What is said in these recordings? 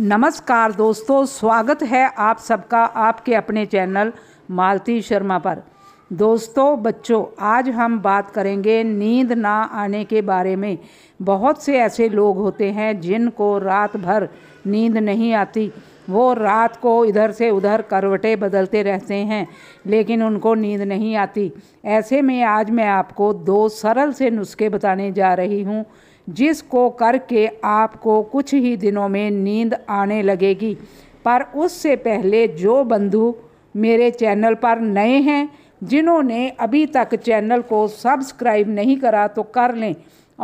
नमस्कार दोस्तों स्वागत है आप सबका आपके अपने चैनल मालती शर्मा पर दोस्तों बच्चों आज हम बात करेंगे नींद ना आने के बारे में बहुत से ऐसे लोग होते हैं जिनको रात भर नींद नहीं आती वो रात को इधर से उधर करवटें बदलते रहते हैं लेकिन उनको नींद नहीं आती ऐसे में आज मैं आपको दो सरल से नुस्खे बताने जा रही हूँ जिसको करके आपको कुछ ही दिनों में नींद आने लगेगी पर उससे पहले जो बंधु मेरे चैनल पर नए हैं जिन्होंने अभी तक चैनल को सब्सक्राइब नहीं करा तो कर लें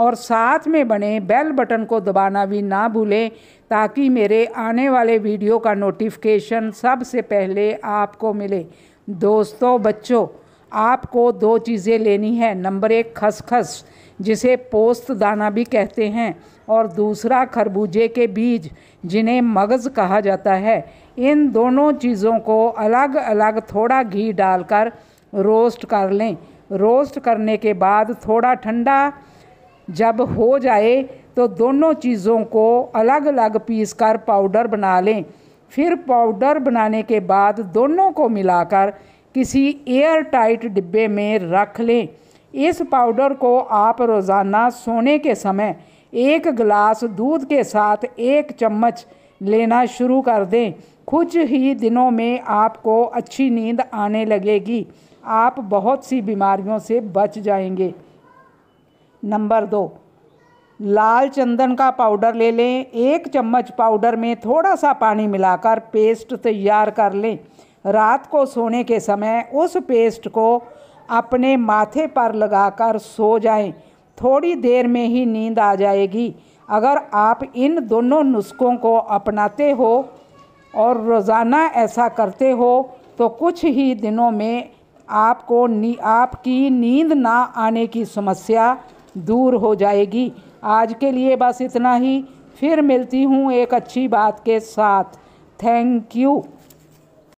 और साथ में बने बेल बटन को दबाना भी ना भूलें ताकि मेरे आने वाले वीडियो का नोटिफिकेशन सबसे पहले आपको मिले दोस्तों बच्चों आपको दो चीज़ें लेनी है नंबर एक खसखस जिसे पोस्त दाना भी कहते हैं और दूसरा खरबूजे के बीज जिन्हें मगज़ कहा जाता है इन दोनों चीज़ों को अलग अलग थोड़ा घी डालकर रोस्ट कर लें रोस्ट करने के बाद थोड़ा ठंडा जब हो जाए तो दोनों चीज़ों को अलग अलग पीस कर पाउडर बना लें फिर पाउडर बनाने के बाद दोनों को मिलाकर किसी एयर टाइट डिब्बे में रख लें इस पाउडर को आप रोज़ाना सोने के समय एक गिलास दूध के साथ एक चम्मच लेना शुरू कर दें कुछ ही दिनों में आपको अच्छी नींद आने लगेगी आप बहुत सी बीमारियों से बच जाएंगे नंबर दो लाल चंदन का पाउडर ले लें एक चम्मच पाउडर में थोड़ा सा पानी मिलाकर पेस्ट तैयार कर लें रात को सोने के समय उस पेस्ट को अपने माथे पर लगाकर सो जाएं। थोड़ी देर में ही नींद आ जाएगी अगर आप इन दोनों नुस्खों को अपनाते हो और रोज़ाना ऐसा करते हो तो कुछ ही दिनों में आपको नी आपकी नींद ना आने की समस्या दूर हो जाएगी आज के लिए बस इतना ही फिर मिलती हूँ एक अच्छी बात के साथ थैंक यू